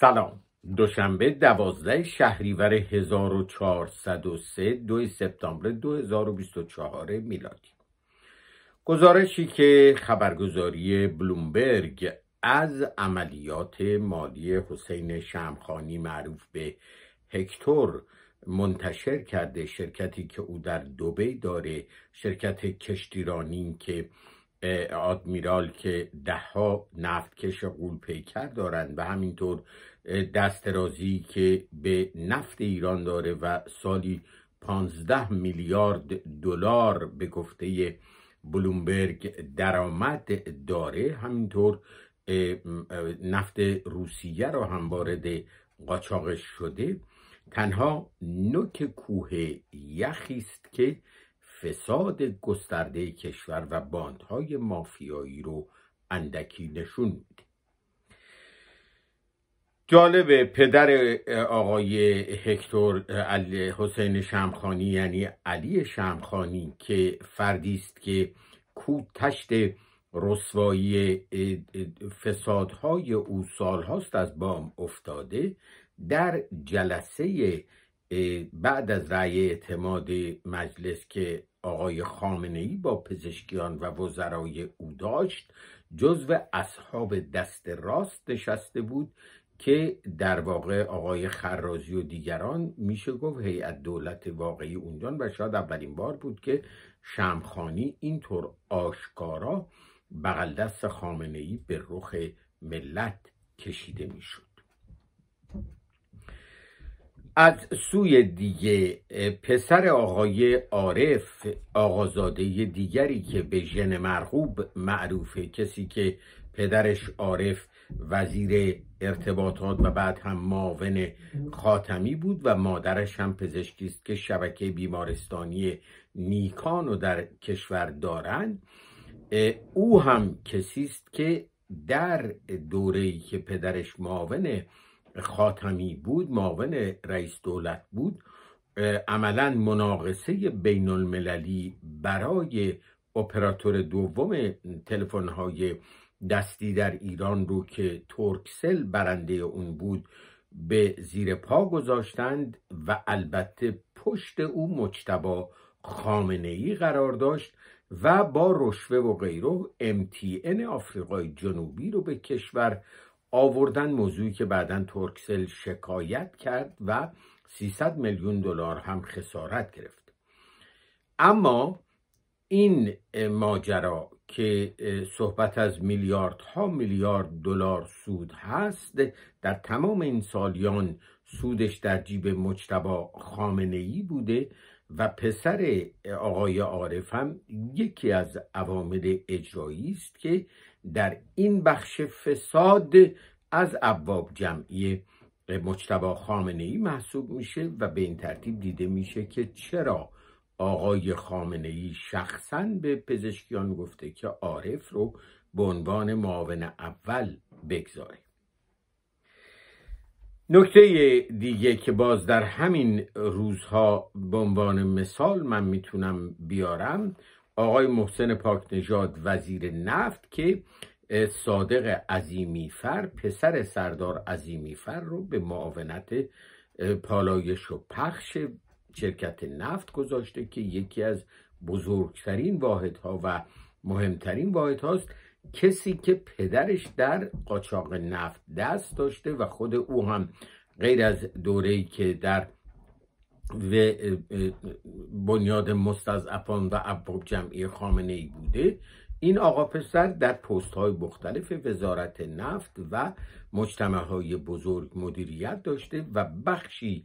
سلام دوشنبه دوازده شهریور 1403 دو سپتامبر 2024 میلادی گزارشی که خبرگزاری بلومبرگ از عملیات مالی حسین شمخانی معروف به هکتور منتشر کرده شرکتی که او در دوبی داره شرکت کشتیرانی که آدمیرال که دهها نفتکش غول پیکر دارند و همینطور دست رازی که به نفت ایران داره و سالی 15 میلیارد دلار به گفته بلومبرگ درآمد داره همینطور نفت روسیه را هم وارد قاچاقش شده تنها نوک کوه یخی است که فساد گسترده کشور و باندهای مافیایی رو اندکی نشون میده جالب پدر آقای هکتور حسین شمخانی یعنی علی شمخانی که فردی است که کوتشت رسوایی فسادهای او سالهاست از بام افتاده در جلسه بعد از رأی اعتماد مجلس که آقای خامنه ای با پزشکیان و وزرای او داشت جزو اصحاب دست راست نشسته بود که در واقع آقای خرازی و دیگران میشه گفت هیئت دولت واقعی اونجا و شاید اولین بار بود که شمخانی اینطور آشکارا بغل دست خامنه ای به رخ ملت کشیده میشد از سوی دیگه پسر آقای عارف آقازاده دیگری که به ژن مرغوب معروفه کسی که پدرش عارف وزیر ارتباطات و بعد هم معاون خاتمی بود و مادرش هم پزشکی است که شبکه بیمارستانی نیکان رو در کشور دارند او هم کسی است که در دوره‌ای که پدرش معاون خاتمی بود معاون رئیس دولت بود عملا مناقصه بین المللی برای اپراتور دوم تلفن های دستی در ایران رو که ترکسل برنده اون بود به زیر پا گذاشتند و البته پشت او مجتبا خامنه ای قرار داشت و با رشوه و غیره MTN آفریقای جنوبی رو به کشور آوردن موضوعی که بعدا ترکسل شکایت کرد و 300 میلیون دلار هم خسارت گرفت اما این ماجرا که صحبت از میلیاردها میلیارد دلار سود هست در تمام این سالیان سودش در جیب مجتبا خامنه ای بوده و پسر آقای عارف هم یکی از عوامل اجرایی است که در این بخش فساد از ابواب جمعی مجتبا خامنه ای محسوب میشه و به این ترتیب دیده میشه که چرا آقای خامنه ای شخصا به پزشکیان گفته که عارف رو به عنوان معاون اول بگذاره نکته دیگه که باز در همین روزها به عنوان مثال من میتونم بیارم آقای محسن پاک نژاد وزیر نفت که صادق فر پسر سردار فر رو به معاونت پالایش و پخش شرکت نفت گذاشته که یکی از بزرگترین واحدها و مهمترین واحدهاست کسی که پدرش در قاچاق نفت دست داشته و خود او هم غیر از دوره‌ای که در و بنیاد مستضعفان و ابواب جمعی خامنه ای بوده این آقا پسر در پست های مختلف وزارت نفت و مجتمع های بزرگ مدیریت داشته و بخشی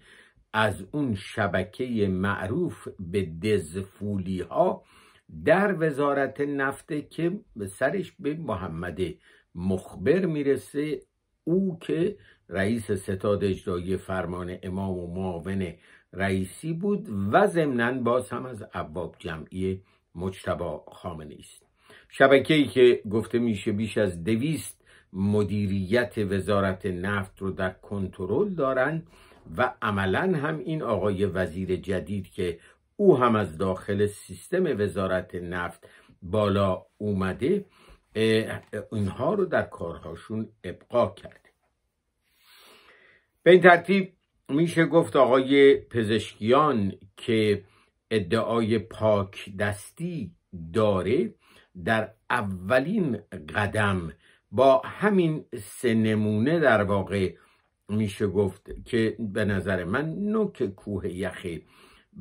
از اون شبکه معروف به دزفولی ها در وزارت نفته که سرش به محمد مخبر میرسه او که رئیس ستاد اجرایی فرمان امام و معاون رئیسی بود و ضمنا باز هم از عباب جمعی مجتبا خامنه است شبکه ای که گفته میشه بیش از دویست مدیریت وزارت نفت رو در کنترل دارند و عملا هم این آقای وزیر جدید که او هم از داخل سیستم وزارت نفت بالا اومده اینها رو در کارهاشون ابقا کرده به این ترتیب میشه گفت آقای پزشکیان که ادعای پاک دستی داره در اولین قدم با همین سه نمونه در واقع میشه گفت که به نظر من نوک کوه یخه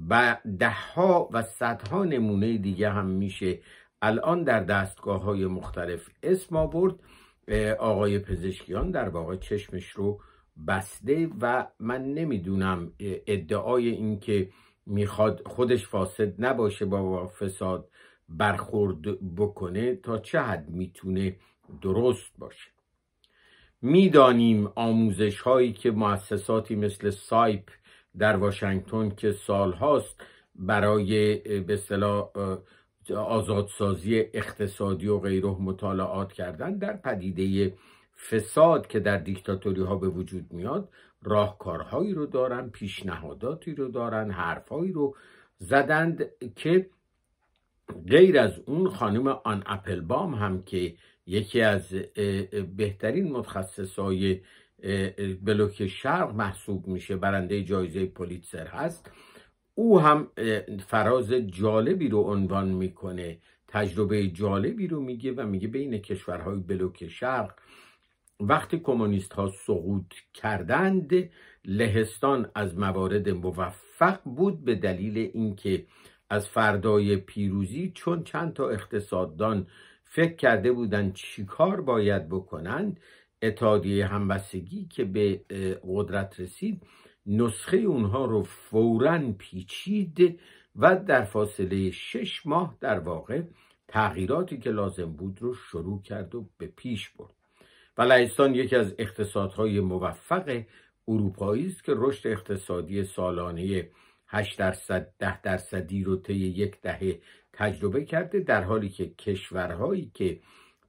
و دهها و صدها نمونه دیگه هم میشه الان در دستگاه های مختلف اسم آورد آقای پزشکیان در واقع چشمش رو بسته و من نمیدونم ادعای اینکه میخواد خودش فاسد نباشه با فساد برخورد بکنه تا چه حد میتونه درست باشه میدانیم آموزش هایی که مؤسساتی مثل سایپ در واشنگتن که سالهاست برای به آزادسازی اقتصادی و غیره مطالعات کردن در پدیده فساد که در دیکتاتوری ها به وجود میاد راهکارهایی رو دارن پیشنهاداتی رو دارن حرفهایی رو زدند که غیر از اون خانم آن اپلبام هم که یکی از بهترین متخصصای بلوک شرق محسوب میشه برنده جایزه پولیتسر هست او هم فراز جالبی رو عنوان میکنه تجربه جالبی رو میگه و میگه بین کشورهای بلوک شرق وقتی کمونیست ها سقوط کردند لهستان از موارد موفق بود به دلیل اینکه از فردای پیروزی چون چند تا اقتصاددان فکر کرده بودند چیکار باید بکنند اتحادیه همبستگی که به قدرت رسید نسخه اونها رو فورا پیچید و در فاصله شش ماه در واقع تغییراتی که لازم بود رو شروع کرد و به پیش برد و لهستان یکی از اقتصادهای موفق اروپایی است که رشد اقتصادی سالانه 8 درصد 10 درصدی رو طی یک دهه تجربه کرده در حالی که کشورهایی که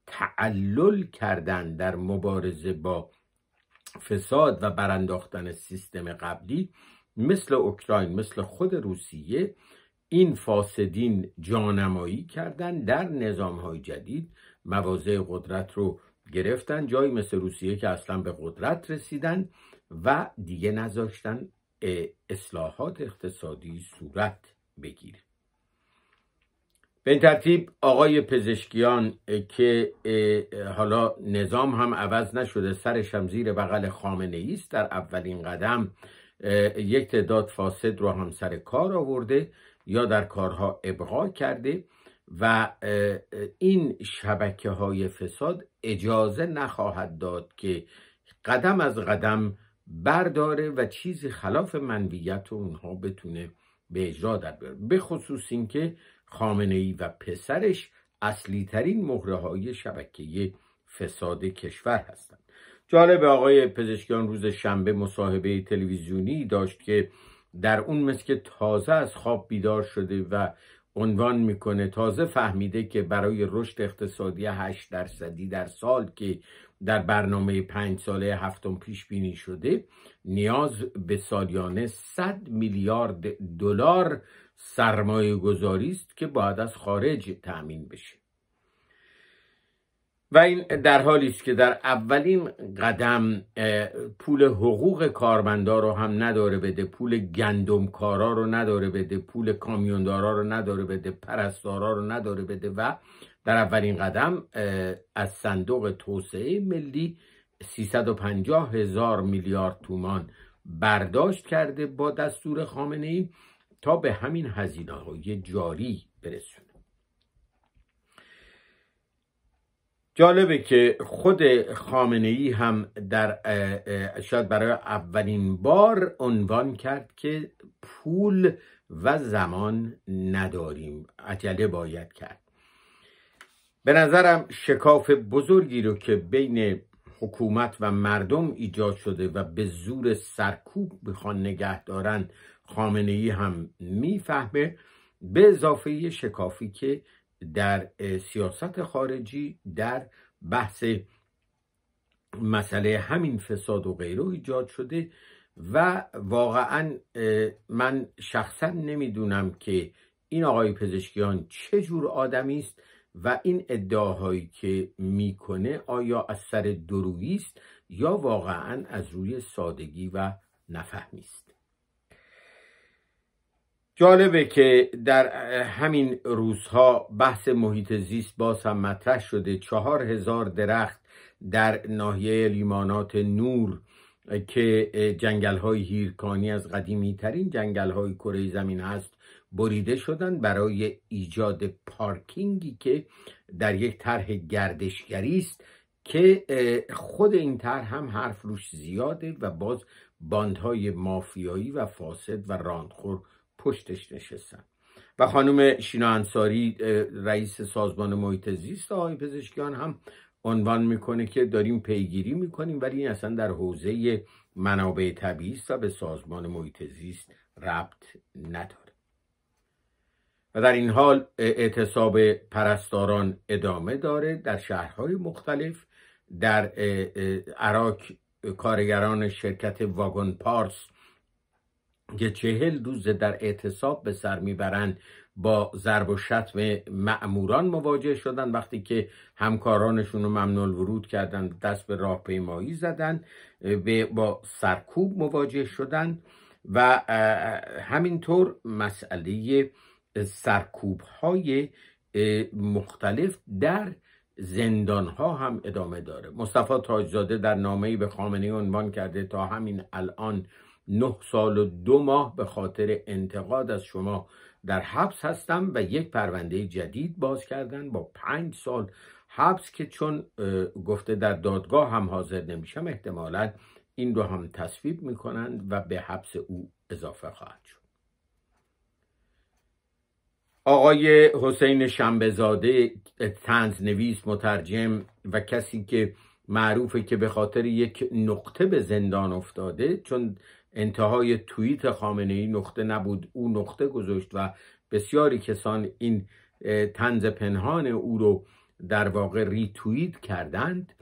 تعلل کردن در مبارزه با فساد و برانداختن سیستم قبلی مثل اوکراین مثل خود روسیه این فاسدین جانمایی کردن در نظامهای جدید مواضع قدرت رو گرفتن جایی مثل روسیه که اصلا به قدرت رسیدن و دیگه نذاشتن اصلاحات اقتصادی صورت بگیره به این ترتیب آقای پزشکیان که حالا نظام هم عوض نشده سر هم زیر بغل خامنه است در اولین قدم یک تعداد فاسد رو هم سر کار آورده یا در کارها ابقا کرده و این شبکه های فساد اجازه نخواهد داد که قدم از قدم برداره و چیزی خلاف منویت اونها بتونه به اجرا در بیاره به خصوص اینکه خامنه ای و پسرش اصلی ترین مهره های شبکه فساد کشور هستند جالب آقای پزشکیان روز شنبه مصاحبه تلویزیونی داشت که در اون مثل که تازه از خواب بیدار شده و عنوان میکنه تازه فهمیده که برای رشد اقتصادی 8 درصدی در سال که در برنامه پنج ساله هفتم پیش بینی شده نیاز به سالیانه 100 میلیارد دلار سرمایه گذاری است که باید از خارج تأمین بشه و این در حالی است که در اولین قدم پول حقوق کارمندا رو هم نداره بده پول گندمکارا رو نداره بده پول کامیوندارا رو نداره بده پرستارا رو نداره بده و در اولین قدم از صندوق توسعه ملی 350 هزار میلیارد تومان برداشت کرده با دستور خامنه ای تا به همین هزینه های جاری برسونه جالبه که خود خامنه ای هم در شاید برای اولین بار عنوان کرد که پول و زمان نداریم عجله باید کرد به نظرم شکاف بزرگی رو که بین حکومت و مردم ایجاد شده و به زور سرکوب میخوان نگه دارن خامنه ای هم میفهمه به اضافه شکافی که در سیاست خارجی در بحث مسئله همین فساد و غیره ایجاد شده و واقعا من شخصا نمیدونم که این آقای پزشکیان چه جور آدمی است و این ادعاهایی که میکنه آیا از سر است یا واقعا از روی سادگی و نفهمی است جالبه که در همین روزها بحث محیط زیست باز هم مطرح شده چهار هزار درخت در ناحیه لیمانات نور که جنگل های هیرکانی از قدیمی ترین جنگل های کره زمین هست بریده شدن برای ایجاد پارکینگی که در یک طرح گردشگری است که خود این طرح هم حرف روش زیاده و باز باندهای مافیایی و فاسد و راندخور پشتش نشستن و خانم شینا انصاری رئیس سازمان محیط زیست آقای پزشکیان هم عنوان میکنه که داریم پیگیری میکنیم ولی این اصلا در حوزه منابع طبیعی است و به سازمان محیط زیست ربط نداره و در این حال اعتصاب پرستاران ادامه داره در شهرهای مختلف در عراق کارگران شرکت واگن پارس که چهل روز در اعتصاب به سر میبرند با ضرب و شتم معموران مواجه شدند وقتی که همکارانشون رو ممنوع کردند کردند دست به راهپیمایی زدن با سرکوب مواجه شدند و همینطور مسئله سرکوب های مختلف در زندان ها هم ادامه داره مصطفی تاجزاده در نامه‌ای به خامنه‌ای عنوان کرده تا همین الان نه سال و دو ماه به خاطر انتقاد از شما در حبس هستم و یک پرونده جدید باز کردن با پنج سال حبس که چون گفته در دادگاه هم حاضر نمیشم احتمالا این رو هم تصویب میکنند و به حبس او اضافه خواهد شد آقای حسین شنبزاده تنز نویس مترجم و کسی که معروفه که به خاطر یک نقطه به زندان افتاده چون انتهای توییت خامنه ای نقطه نبود او نقطه گذاشت و بسیاری کسان این تنز پنهان او رو در واقع توییت کردند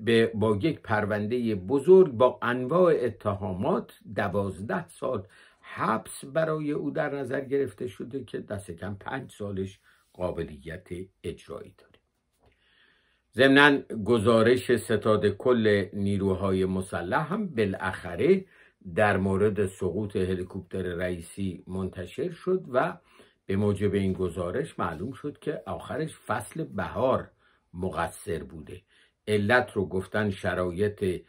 به با یک پرونده بزرگ با انواع اتهامات دوازده سال حبس برای او در نظر گرفته شده که دست کم پنج سالش قابلیت اجرایی داره ضمنا گزارش ستاد کل نیروهای مسلح هم بالاخره در مورد سقوط هلیکوپتر رئیسی منتشر شد و به موجب این گزارش معلوم شد که آخرش فصل بهار مقصر بوده علت رو گفتن شرایط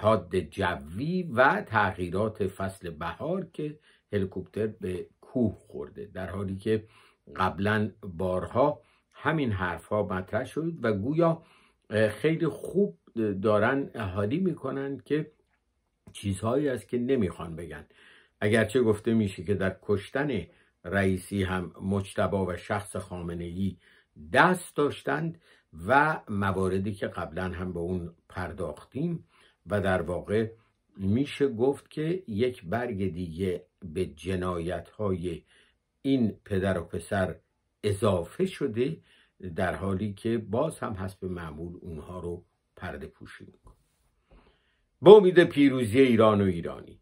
حاد جوی و تغییرات فصل بهار که هلیکوپتر به کوه خورده در حالی که قبلا بارها همین حرف ها مطرح شد و گویا خیلی خوب دارن حالی میکنند که چیزهایی است که نمیخوان بگن اگرچه گفته میشه که در کشتن رئیسی هم مجتبا و شخص خامنه ای دست داشتند و مواردی که قبلا هم به اون پرداختیم و در واقع میشه گفت که یک برگ دیگه به جنایت های این پدر و پسر اضافه شده در حالی که باز هم حسب معمول اونها رو پرده پوشیم به امید پیروزی ایران و ایرانی